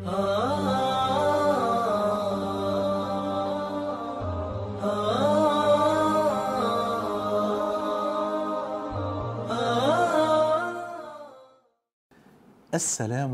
السلام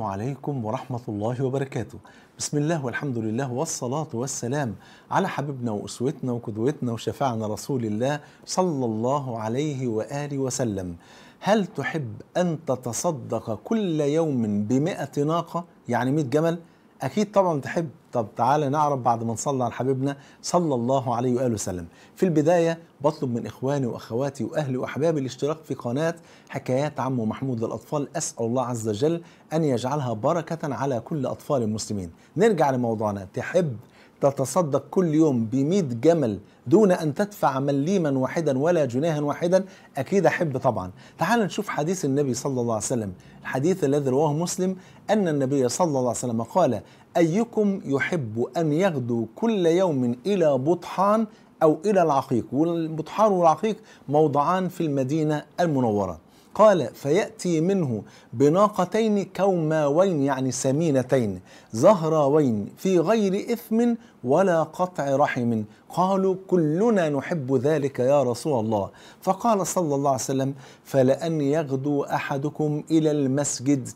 عليكم ورحمة الله وبركاته بسم الله والحمد لله والصلاة والسلام على حبيبنا وأسوتنا وقدوتنا وشفاعنا رسول الله صلى الله عليه وآله وسلم هل تحب أن تتصدق كل يوم بمئة ناقة؟ يعني 100 جمل اكيد طبعا تحب طب تعالى نعرف بعد ما نصلي على حبيبنا صلى الله عليه واله وسلم في البدايه بطلب من اخواني واخواتي واهلي واحبابي الاشتراك في قناه حكايات عمو محمود للاطفال اسال الله عز وجل ان يجعلها بركه على كل اطفال المسلمين نرجع لموضوعنا تحب تتصدق كل يوم ب جمل دون أن تدفع مليما واحدا ولا جناها واحدا أكيد أحب طبعا تعال نشوف حديث النبي صلى الله عليه وسلم الحديث الذي رواه مسلم أن النبي صلى الله عليه وسلم قال أيكم يحب أن يغدو كل يوم إلى بطحان أو إلى العقيق والبطحان والعقيق موضعان في المدينة المنورة قال فيأتي منه بناقتين كوماوين يعني سمينتين زهراوين في غير إثم ولا قطع رحم قالوا كلنا نحب ذلك يا رسول الله فقال صلى الله عليه وسلم فلأن يغدو أحدكم إلى المسجد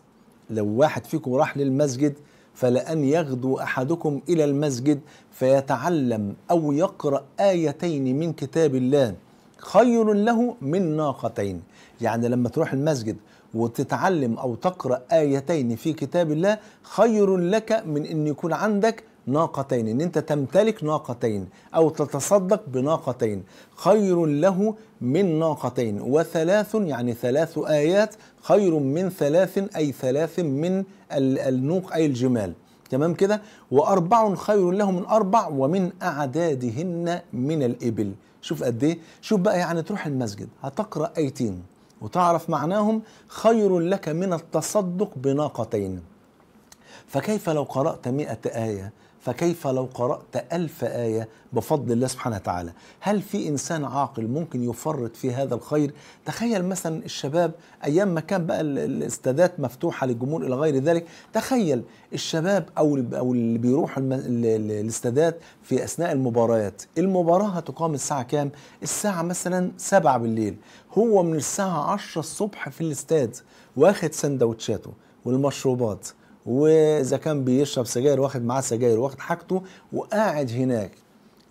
لو واحد فيكم راح للمسجد فلأن يغدو أحدكم إلى المسجد فيتعلم أو يقرأ آيتين من كتاب الله خير له من ناقتين يعني لما تروح المسجد وتتعلم أو تقرأ آيتين في كتاب الله خير لك من أن يكون عندك ناقتين ان انت تمتلك ناقتين او تتصدق بناقتين خير له من ناقتين وثلاث يعني ثلاث ايات خير من ثلاث اي ثلاث من النوق اي الجمال تمام كده واربع خير له من اربع ومن اعدادهن من الابل شوف قد ايه شوف بقى يعني تروح المسجد هتقرا ايتين وتعرف معناهم خير لك من التصدق بناقتين فكيف لو قرأت مئة آية فكيف لو قرأت ألف آية بفضل الله سبحانه وتعالى هل في إنسان عاقل ممكن يفرط في هذا الخير تخيل مثلا الشباب أيام ما كان بقى الاستادات مفتوحة للجمهور إلى غير ذلك تخيل الشباب أو أو اللي بيروحوا الاستادات في أثناء المباريات المباراة هتقام الساعة كام الساعة مثلا سبعة بالليل هو من الساعة عشرة الصبح في الاستاد واخد سندوتشاته والمشروبات واذا كان بيشرب سجاير واخد معاه سجاير واخد حاجته وقاعد هناك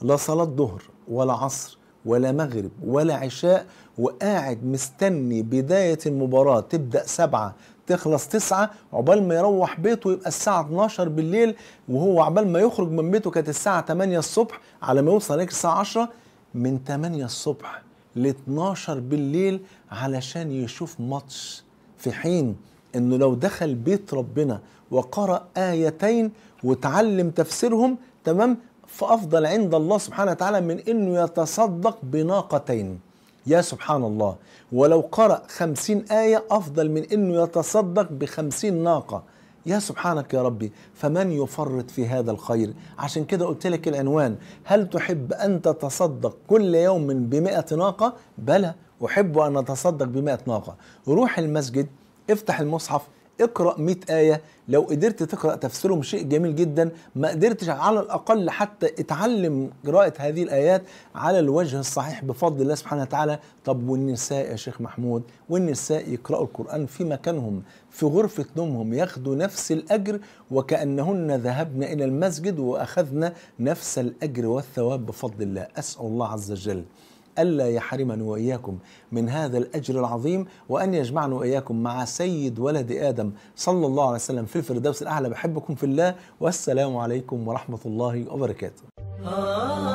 لا صلاه ظهر ولا عصر ولا مغرب ولا عشاء وقاعد مستني بداية المباراة تبدأ سبعة تخلص تسعة عقبال ما يروح بيته يبقى الساعة 12 بالليل وهو عقبال ما يخرج من بيته كانت الساعة 8 الصبح على ما يوصل هناك الساعة 10 من 8 الصبح ل 12 بالليل علشان يشوف ماتش في حين انه لو دخل بيت ربنا وقرأ آيتين وتعلم تفسيرهم تمام فأفضل عند الله سبحانه وتعالى من انه يتصدق بناقتين يا سبحان الله ولو قرأ خمسين آية أفضل من انه يتصدق بخمسين ناقة يا سبحانك يا ربي فمن يفرط في هذا الخير عشان كده قلت لك العنوان هل تحب أن تتصدق كل يوم بمئة ناقة بلى أحب أن أتصدق بمئة ناقة روح المسجد افتح المصحف اقرا 100 ايه لو قدرت تقرا تفسيرهم شيء جميل جدا ما قدرتش على الاقل حتى اتعلم قراءه هذه الايات على الوجه الصحيح بفضل الله سبحانه وتعالى طب والنساء يا شيخ محمود والنساء يقراوا القران في مكانهم في غرفه نومهم ياخذوا نفس الاجر وكانهن ذهبن الى المسجد واخذنا نفس الاجر والثواب بفضل الله اسال الله عز وجل ألا يحرمني وإياكم من هذا الأجر العظيم وأن يجمعني وإياكم مع سيد ولد آدم صلى الله عليه وسلم في الفردوس الأعلى بحبكم في الله والسلام عليكم ورحمة الله وبركاته آه.